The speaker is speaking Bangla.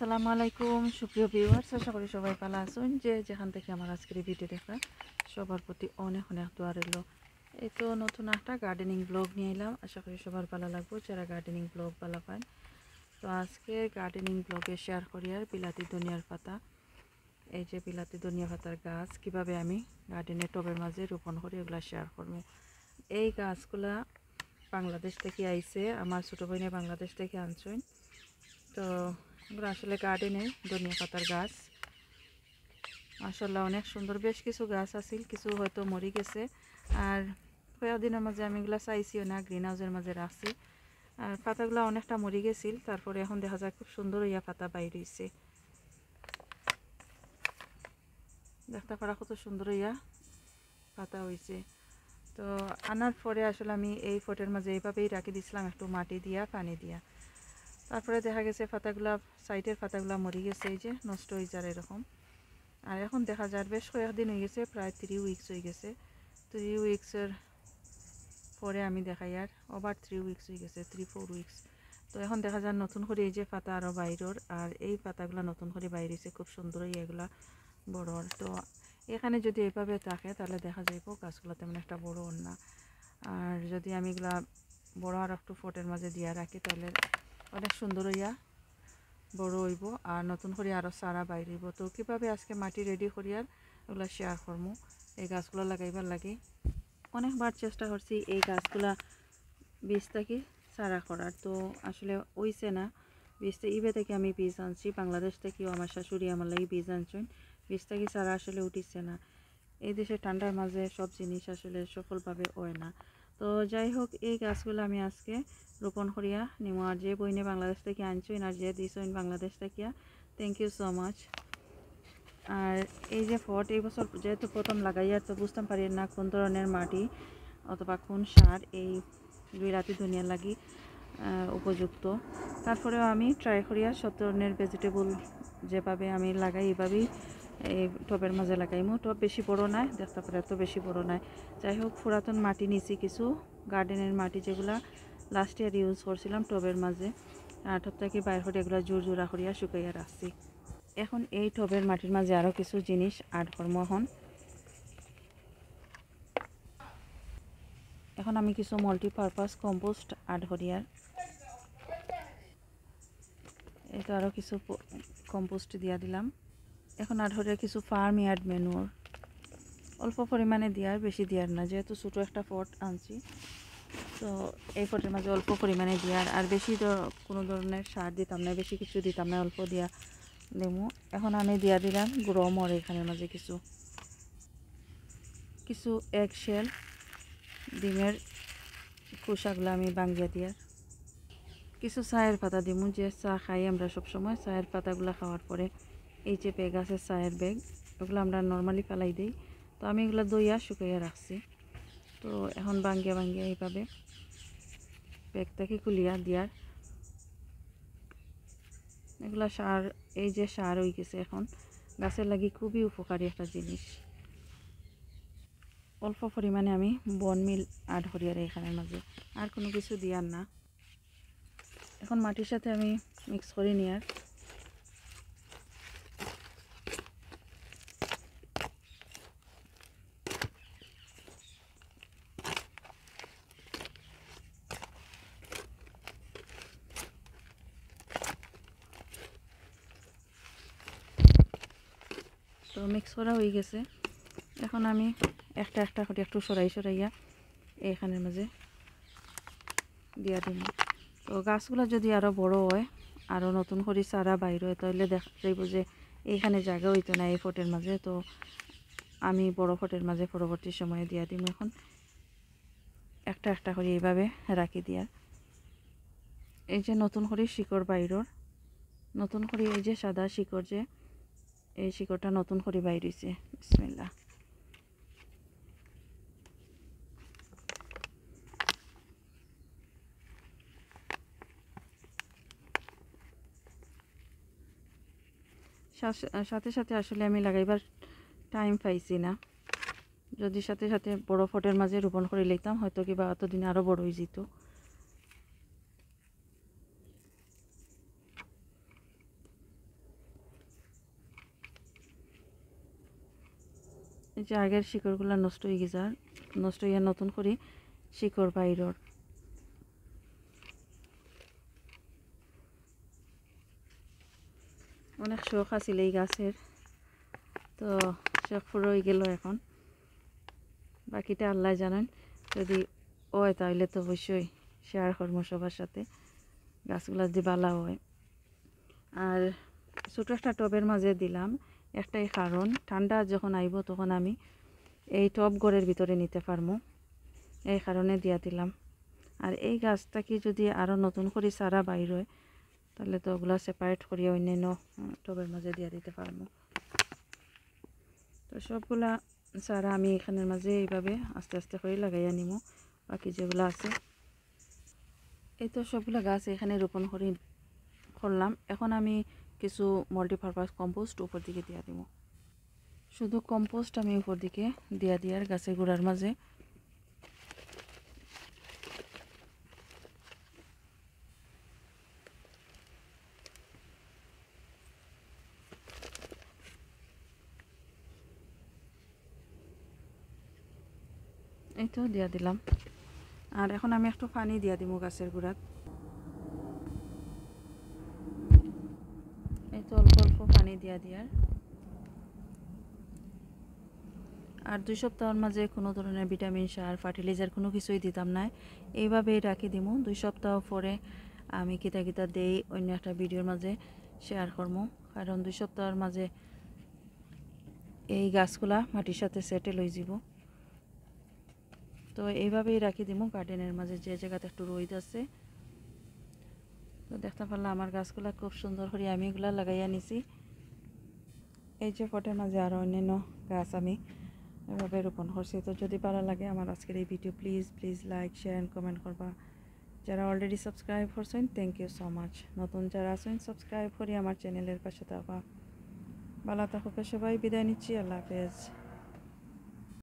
আসসালামু আলাইকুম সুপ্রিয় ভিউয়ার্স আশা করি সবাই ভালো আছেন যে যেখান থেকে আমার আজকের ভিডিও দেখা সবার প্রতি অনেক অনেক দোয়া রইল এই তো নতুন একটা গার্ডেনিং ব্লগ নিয়ে এলাম আশা করি সবার ভালো লাগবো যারা গার্ডেনিং ব্লগ ভালো পান তো আজকে গার্ডেনিং ব্লগে শেয়ার করি আর বিলাতি দুনিয়ার পাতা এই যে বিলাতি দুনিয়া পাতার গাছ কিভাবে আমি গার্ডেনের টবের মাঝে রোপণ করি এগুলো শেয়ার করবো এই গাছগুলা বাংলাদেশ থেকে আইছে আমার ছোটো বোনে বাংলাদেশ থেকে আনছেন তো আমরা আসলে গার্ডেনে ধনিয়া পাতার গাছ মাসাল্লাহ অনেক সুন্দর বেশ কিছু গাছ আছিল কিছু হয়তো মরি গেছে আর কয়েকদিনের মাঝে আমি এগুলো চাইছিও না গ্রিন হাউসের মাঝে রাখছি আর পাতাগুলো অনেকটা মরি গেছিল তারপরে এখন দেখা যায় খুব সুন্দর ইয়া পাতা বাইর হয়েছে দেখতে পারা কত সুন্দর ইয়া পাতা হয়েছে তো আনার পরে আসলে আমি এই ফটের মাঝে এইভাবেই রাখি দিছিলাম একটু মাটি দিয়া পানি দিয়া তারপরে দেখা গেছে পাতাগুলা সাইডের পাতাগুলা মরে গেছে এই যে নষ্ট হয়ে যায় এরকম আর এখন দেখা যায় বেশ কয়েকদিন হয়ে গেছে প্রায় থ্রি উইকস হয়ে গেছে থ্রি উইকসের পরে আমি দেখাই আর ওভার থ্রি উইকস হয়ে গেছে থ্রি ফোর উইকস তো এখন দেখা যায় নতুন করে এই যে পাতা আরও বাইরের আর এই পাতাগুলো নতুন করে বাইরেছে খুব সুন্দরই এগুলা বড়র তো এখানে যদি এভাবে থাকে তাহলে দেখা যাইব গাছগুলো তেমন একটা বড় অন্য আর যদি আমি এগুলা বড় আর একটু ফোটের মাঝে দিয়ে রাখি তাহলে অনেক সুন্দর হইয়া বড় হইব আর নতুন করে আরও সারা হইব তো কীভাবে আজকে মাটি রেডি আর ওগুলো শেয়ার করবো এই গাছগুলো লাগাইবার লাগে অনেকবার চেষ্টা করছি এই গাছগুলা বীজটাকে সারা করার তো আসলে ওইছে না বীজটা ইবে থেকে আমি বীজ আনছি বাংলাদেশ থেকেও আমার শাশুড়ি আমার লাগে বীজ আনছেন বীজটা থাকি সারা আসলে উঠিছে না এই দেশে ঠান্ডার মাঝে সব জিনিস আসলে সফলভাবে ওয় না তো যাই হোক এই গাছগুলো আমি আজকে রোপণ করিয়া নিম আর যে বইনে বাংলাদেশ থেকে আনছো আর যে দিছো বাংলাদেশ থেকে থ্যাংক ইউ সো মাচ আর এই যে ফট এই বছর যেহেতু প্রথম লাগাইয়া তো বুঝতাম পারি না কোন ধরনের মাটি অথবা কোন সার এই দুই রাতি দুনিয়ার লাগি উপযুক্ত তারপরেও আমি ট্রাই করিয়া সব ধরনের ভেজিটেবল যেভাবে আমি লাগাই এভাবেই এই টবের মাঝে লাগাইমু টব বেশি বড় নাই দেখতে পারে এত বেশি বড় নাই যাই হোক পুরাতন মাটি নিচে কিছু গার্ডেনের মাটি যেগুলা লাস্ট ইয়ার ইউজ করছিলাম টবের মাঝে আর টব থেকে বাইর করে এগুলো জোর জোড়া করিয়া শুকাইয়া রাখছি এখন এই টবের মাটির মাঝে আরও কিছু জিনিস আট কর্ম এখন এখন আমি কিছু মাল্টিপারপাস কম্পোস্ট আট হরিয়ার এটা আরও কিছু কম্পোস্ট দিয়া দিলাম এখন আর হলে কিছু ফার্ম ইয়ার্ড ম্যানুয়ার অল্প পরিমাণে দেওয়ার বেশি দেওয়ার না যেহেতু ছোটো একটা পট আনছি তো এই পটের মাঝে অল্প পরিমাণে দেওয়ার আর বেশি কোনো ধরনের সার দিতাম না বেশি কিছু দিতাম না অল্প দেওয়া দেবো এখন আমি দিয়া দিলাম গ্রমর এখানের মাঝে কিছু কিছু এক শেল ডিমের খোসাগুলো আমি বাঙ্গিয়া দিয়ার কিছু চায়ের পাতা দিমু যে চা খাই আমরা সবসময় চায়ের পাতাগুলো খাওয়ার পরে এই যে ব্যাগ আছে চায়ের ব্যাগ ওগুলো আমরা নর্মালি ফেলাই দিই তো আমি এগুলো দইয়া শুকাইয়া রাখছি তো এখন ভাঙ্গিয়া ভাঙ্গিয়া এইভাবে ব্যাগটাকে খুলিয়া দিয়ার এগুলো সার এই যে সার হয়ে গেছে এখন গাছের লাগি খুবই উপকারী একটা জিনিস অল্প পরিমাণে আমি বনমিল আড হরিয়ার এখানের মাঝে আর কোনো কিছু দিয়ার না এখন মাটির সাথে আমি মিক্স করে নিয়ার তো মিক্স করা হয়ে গেছে এখন আমি একটা একটা করে একটু সরাই সরাইয়া এইখানের মাঝে দিয়া দিন তো গাছগুলো যদি আরও বড় হয় আরও নতুন করে চারা বাইর হয় তাহলে দেখা যাইব যে এইখানে জায়গা হইতো না এই ফটের মাঝে তো আমি বড় ফটের মাঝে পরবর্তী সময়ে দিয়া দিম এখন একটা একটা করে এইভাবে রাখি দিয়া এই যে নতুন করে শিকড় বাইরর নতুন করে এই যে সাদা শিকড় যে এই শিকড়টা নতুন করে বাইর হয়েছে বিসমিল্লা সাথে সাথে আসলে আমি লাগাইবার টাইম পাইছি না যদি সাথে সাথে বড় ফটের মাঝে রোপণ করে লিখতাম হয়তো কিবা এতদিন আরও বড় হয়ে যেত এই যে আগের শিকড়গুলো নষ্ট হয়ে গেছে আর নষ্ট হইয়া নতুন করে শিকড় বাইরর অনেক শখ আছিল এই গাছের তো শখ ফুরই গেল এখন বাকিটা আল্লাহ জানেন যদি হয় তাহলে তো অবশ্যই শেয়ার কর্ম সবার সাথে গাছগুলো যদি বালা হয় আর ছোটো একটা টবের মাঝে দিলাম একটাই কারণ ঠান্ডা যখন আইব তখন আমি এই টপ ঘরের ভিতরে নিতে পারবো এই কারণে দিয়া দিলাম আর এই গাছটা কি যদি আরও নতুন করে সারা বাইর হয় তাহলে তো ওগুলো সেপারেট করি অন্যান্য টবের মাঝে দিয়া দিতে পারবো তো সবগুলা সারা আমি এখানের মাঝে এইভাবে আস্তে আস্তে করে লাগাইয়া নিব বাকি যেগুলো আছে এই তো সবগুলো গাছ এখানে রোপণ করে করলাম এখন আমি কিছু মাল্টিপারপাস কম্পোস্ট উপর দিকে দিয়া দিব শুধু কম্পোস্ট আমি উপর দিকে দিয়া দিয়ার গাছের গোড়ার মাঝে এই তো দিয়া দিলাম আর এখন আমি একটু পানি দিয়া দিব গাছের গোড়াত অল্প অল্প পানি দিয়া দিয়ার আর দুই সপ্তাহের মাঝে কোনো ধরনের ভিটামিন সার ফার্টিলাইজার কোনো কিছুই দিতাম না এইভাবেই রাখি দিব দুই সপ্তাহ পরে আমি কিতা কিতা দেই অন্য একটা ভিডিওর মাঝে শেয়ার করব কারণ দুই সপ্তাহের মাঝে এই গাছগুলা মাটির সাথে সেটে লই যাব তো এইভাবেই রাখি দিব গার্ডেনের মাঝে যে জায়গাতে একটু রোদ আছে তো দেখতে পারলে আমার গাছগুলা খুব সুন্দর করে আমি এগুলা লাগাইয়া নিছি এই যে ফটের মাঝে আরও অন্যান্য গাছ আমি এভাবে রোপণ করছি তো যদি ভালো লাগে আমার আজকের এই video please please like share and comment করবা যারা অলরেডি সাবস্ক্রাইব করছেন থ্যাংক ইউ সো মাচ নতুন যারা আছেন সাবস্ক্রাইব করি আমার চ্যানেলের পাশে থাকবা ভালো থাকুক সবাই বিদায় নিচ্ছি আল্লাহ হাফেজ